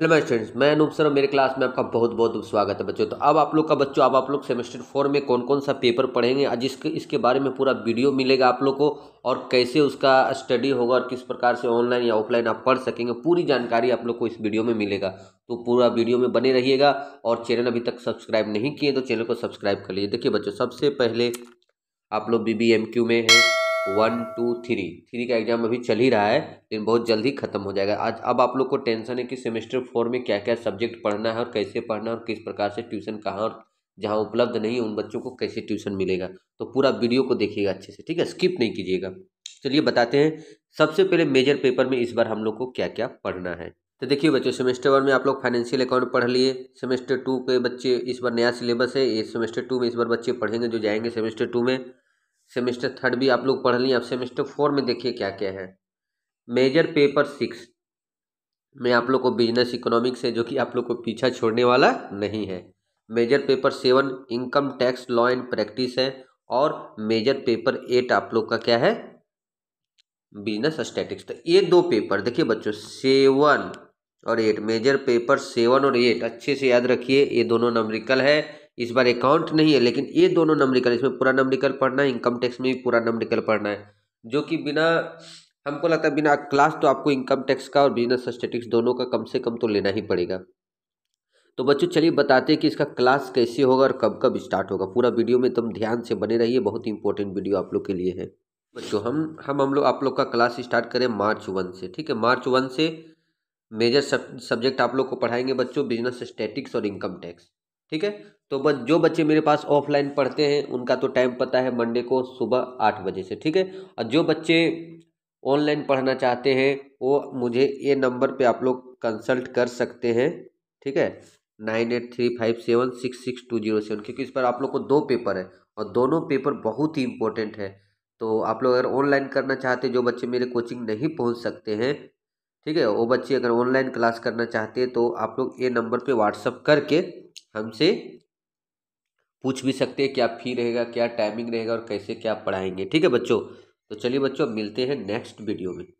hello मैं students मैं Anoop sir मेरे क्लास में आपका बहुत बहुत स्वागत है बच्चों तो अब आप लोग का बच्चों अब आप लोग सेमेस्टर फोर में कौन कौन सा पेपर पढ़ेंगे आज इसके इसके बारे में पूरा वीडियो मिलेगा आप लोग को और कैसे उसका स्टडी होगा और किस प्रकार से ऑनलाइन या ऑफलाइन आप पढ़ सकेंगे पूरी जानकारी आप लोग को इस वीडियो में मिलेगा तो पूरा वीडियो में बने रहिएगा और चैनल अभी तक सब्सक्राइब नहीं किए तो चैनल को सब्सक्राइब कर लीजिए देखिए बच्चों सबसे पहले आप लोग बी में हैं वन टू थ्री थ्री का एग्जाम अभी चल ही रहा है लेकिन बहुत जल्दी खत्म हो जाएगा आज अब आप लोग को टेंशन है कि सेमेस्टर फोर में क्या क्या सब्जेक्ट पढ़ना है और कैसे पढ़ना है और किस प्रकार से ट्यूशन कहाँ और जहाँ उपलब्ध नहीं है उन बच्चों को कैसे ट्यूशन मिलेगा तो पूरा वीडियो को देखिएगा अच्छे से ठीक है स्किप नहीं कीजिएगा चलिए बताते हैं सबसे पहले मेजर पेपर में इस बार हम लोग को क्या क्या पढ़ना है तो देखिए बच्चों सेमेस्टर वन में आप लोग फाइनेंशियल अकाउंट पढ़ लिए सेमेस्टर टू के बच्चे इस बार नया सिलेबस है सेमेस्टर टू में इस बार बच्चे पढ़ेंगे जो जाएंगे सेमेस्टर टू में सेमेस्टर थर्ड भी आप लोग पढ़ लिए अब सेमेस्टर फोर में देखिए क्या क्या है मेजर पेपर सिक्स में आप लोग को बिजनेस इकोनॉमिक्स है जो कि आप लोग को पीछा छोड़ने वाला नहीं है major paper seven income tax law and practice है और मेजर पेपर एट आप लोग का क्या है बिजनेस स्टैटिक्स तो ये दो पेपर देखिए बच्चों सेवन और एट मेजर पेपर सेवन और एट अच्छे से याद रखिए ये दोनों नमरिकल है इस बार अकाउंट नहीं है लेकिन ये दोनों नंबरिकल इसमें पूरा नंबरिकल पढ़ना है इनकम टैक्स में भी पूरा नंबरिकल पढ़ना है जो कि बिना हमको लगता है बिना क्लास तो आपको इनकम टैक्स का और बिजनेस स्टेटिक्स दोनों का कम से कम तो लेना ही पड़ेगा तो बच्चों चलिए बताते हैं कि इसका क्लास कैसे होगा और कब कब स्टार्ट होगा पूरा वीडियो में तुम ध्यान से बने रहिए बहुत ही इंपॉर्टेंट वीडियो आप लोग के लिए है बच्चों हम हम हम लोग आप लोग का क्लास स्टार्ट करें मार्च वन से ठीक है मार्च वन से मेजर सब, सब्जेक्ट आप लोग को पढ़ाएंगे बच्चों बिजनेस स्टेटिक्स और इनकम टैक्स ठीक है तो बस जो बच्चे मेरे पास ऑफलाइन पढ़ते हैं उनका तो टाइम पता है मंडे को सुबह आठ बजे से ठीक है और जो बच्चे ऑनलाइन पढ़ना चाहते हैं वो मुझे ये नंबर पे आप लोग कंसल्ट कर सकते हैं ठीक है nine eight three five seven six six two zero seven क्योंकि इस पर आप लोग को दो पेपर है और दोनों पेपर बहुत ही इंपॉर्टेंट है तो आप लोग अगर ऑनलाइन करना चाहते जो बच्चे मेरे कोचिंग नहीं पहुँच सकते हैं ठीक है वो बच्चे अगर ऑनलाइन क्लास करना चाहते हैं तो आप लोग ये नंबर पर व्हाट्सअप करके हमसे पूछ भी सकते हैं क्या फी रहेगा क्या टाइमिंग रहेगा और कैसे क्या पढ़ाएंगे ठीक है बच्चों तो चलिए बच्चों मिलते हैं नेक्स्ट वीडियो में